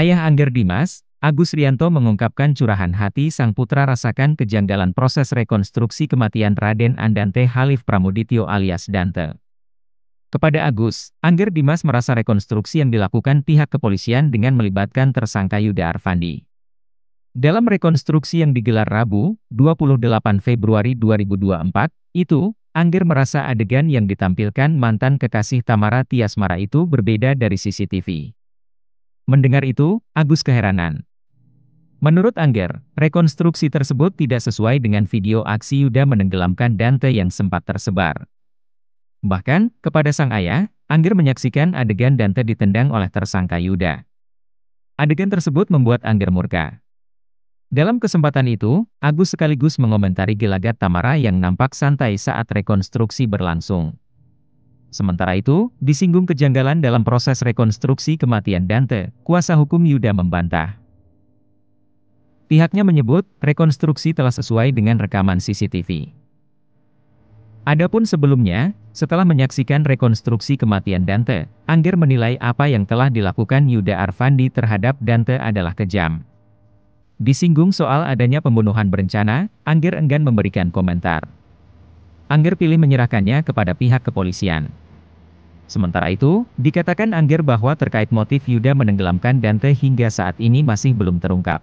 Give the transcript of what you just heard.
Ayah Angger Dimas, Agus Rianto mengungkapkan curahan hati sang putra rasakan kejanggalan proses rekonstruksi kematian Raden Andante Halif Pramudityo alias Dante. Kepada Agus, Angger Dimas merasa rekonstruksi yang dilakukan pihak kepolisian dengan melibatkan tersangka Yuda Arfandi. Dalam rekonstruksi yang digelar Rabu, 28 Februari 2024, itu, Angger merasa adegan yang ditampilkan mantan kekasih Tamara Tiasmara itu berbeda dari CCTV. Mendengar itu, Agus keheranan. Menurut Angger, rekonstruksi tersebut tidak sesuai dengan video aksi Yuda menenggelamkan Dante yang sempat tersebar. Bahkan, kepada sang ayah, Angger menyaksikan adegan Dante ditendang oleh tersangka Yuda. Adegan tersebut membuat Angger murka. Dalam kesempatan itu, Agus sekaligus mengomentari gelagat Tamara yang nampak santai saat rekonstruksi berlangsung. Sementara itu, disinggung kejanggalan dalam proses rekonstruksi kematian Dante, kuasa hukum Yuda membantah. Pihaknya menyebut, rekonstruksi telah sesuai dengan rekaman CCTV. Adapun sebelumnya, setelah menyaksikan rekonstruksi kematian Dante, Angger menilai apa yang telah dilakukan Yuda Arfandi terhadap Dante adalah kejam. Disinggung soal adanya pembunuhan berencana, Angger enggan memberikan komentar. Angger pilih menyerahkannya kepada pihak kepolisian. Sementara itu, dikatakan Angger bahwa terkait motif Yuda menenggelamkan Dante hingga saat ini masih belum terungkap.